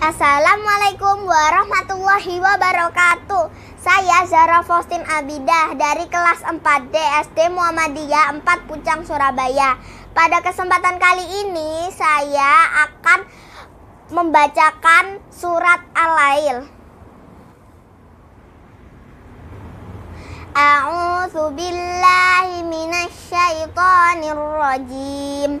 Assalamualaikum warahmatullahi wabarakatuh. Saya Zara Faustin Abidah dari kelas 4D SD Muhammadiyah 4 Pucang Surabaya. Pada kesempatan kali ini saya akan membacakan surat Al-Lail. A'udzubillahiminasyaitonirrojim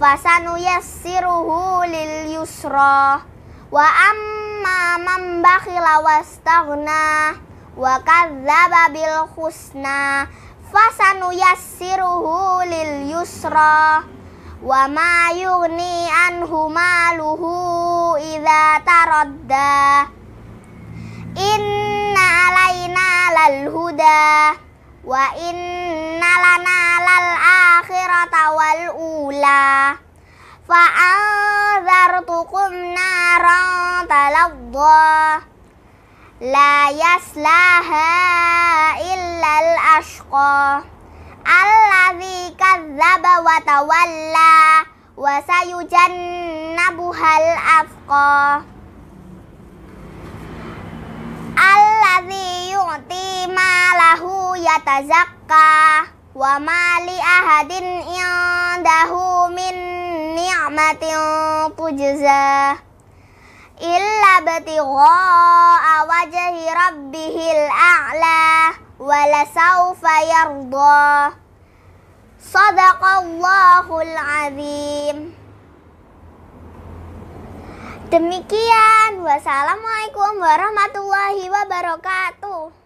fasanu yassiruhu lil yusra wa amma man bakhila wastaghna wa kadzdzaba bil husna fasanu yassiruhu lil yusra wa ma yughni anhu maluhu idza taradda inna alaina lal huda wa inna lana lal الأولى فأنذرتكم نارا تلظى لا يسلاها إلا الأشقى الذي كذب وتولى وسيجنبها الأفقى الذي يعطي ماله يتزكى وما لأحد إن lahu min ni'matin tujza illa batigha'a wajhi rabbihil a'la wala sawfa yarda sadaqallahul azim Demikian, wassalamualaikum warahmatullahi wabarakatuh.